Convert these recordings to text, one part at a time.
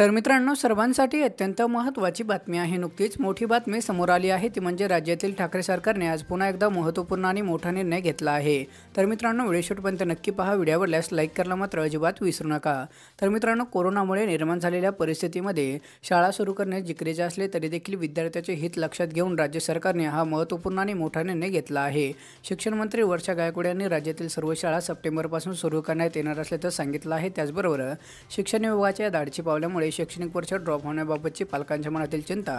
तर मित्रांनो सर्वांसाठी अत्यंत महत्त्वाची बातमी आहे नुकतीच मोठी बातमी समोर आली आहे ती म्हणजे राज्यातील ठाकरे सरकारने आज पुन्हा एकदा महत्त्वपूर्ण आणि मोठा निर्णय घेतला आहे तर मित्रांनो व्हिडिओ शूटपर्यंत नक्की पहा व्हिडिओ लॅस लाईक करायला मात्र अजिबात विसरू नका तर मित्रांनो कोरोनामुळे निर्माण झालेल्या परिस्थितीमध्ये शाळा सुरू करणे जिकरेचे असले तरी देखील विद्यार्थ्याचे हित लक्षात घेऊन राज्य सरकारने हा महत्त्वपूर्ण आणि मोठा निर्णय घेतला आहे शिक्षण मंत्री वर्षा गायकवाड यांनी राज्यातील सर्व शाळा सप्टेंबरपासून सुरू करण्यात येणार असल्याचं सांगितलं आहे त्याचबरोबर शिक्षण विभागाच्या दाढची पावल्यामुळे शैक्षणिक वर्ष ड्रॉप होण्याबाबतची पालकांच्या मनातील चिंता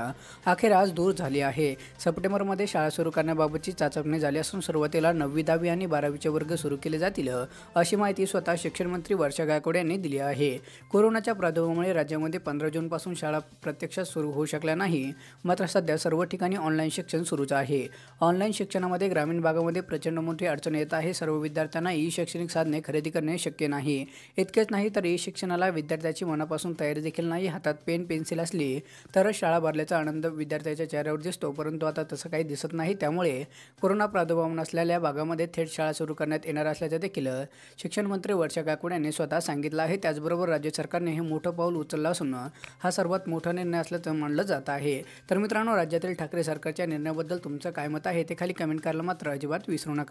अखेर आज दूर झाली आहे सप्टेंबरमध्ये शाळा सुरू करण्याबाबतची चाचपणी झाली असून सुरुवातीला नववी दहावी आणि बारावीचे वर्ग सुरू केले जातील अशी माहिती स्वतः शिक्षण मंत्री वर्षा गायकवाड यांनी दिली आहे कोरोनाच्या प्रादुर्भावामुळे राज्यामध्ये पंधरा जूनपासून शाळा प्रत्यक्षात सुरू होऊ शकल्या नाही मात्र सध्या सर्व ठिकाणी ऑनलाईन शिक्षण सुरूच आहे ऑनलाईन शिक्षणामध्ये ग्रामीण भागामध्ये प्रचंड मोठी अडचण येत आहे सर्व विद्यार्थ्यांना ई शैक्षणिक साधने खरेदी करणे शक्य नाही इतकेच नाही तर ई शिक्षणाला विद्यार्थ्याची मनापासून तयारी देखील देखील नाही हातात पेन पेन्सिल असली तरच शाळा भरल्याचा आनंद विद्यार्थ्याच्या चेहऱ्यावर दिसतो परंतु आता तसं काही दिसत नाही त्यामुळे कोरोना प्रादुर्भाव नसलेल्या भागामध्ये थेट शाळा सुरू करण्यात येणार असल्याचं देखील शिक्षण मंत्री वर्षा गायकवाड यांनी स्वतः सांगितलं आहे त्याचबरोबर राज्य सरकारने हे मोठं पाऊल उचललं असून हा सर्वात मोठा निर्णय असल्याचं मानलं जात आहे तर मित्रांनो राज्यातील ठाकरे सरकारच्या निर्णयाबद्दल तुमचं काय मत आहे ते खाली कमेंट करायला मात्र अजिबात विसरू नका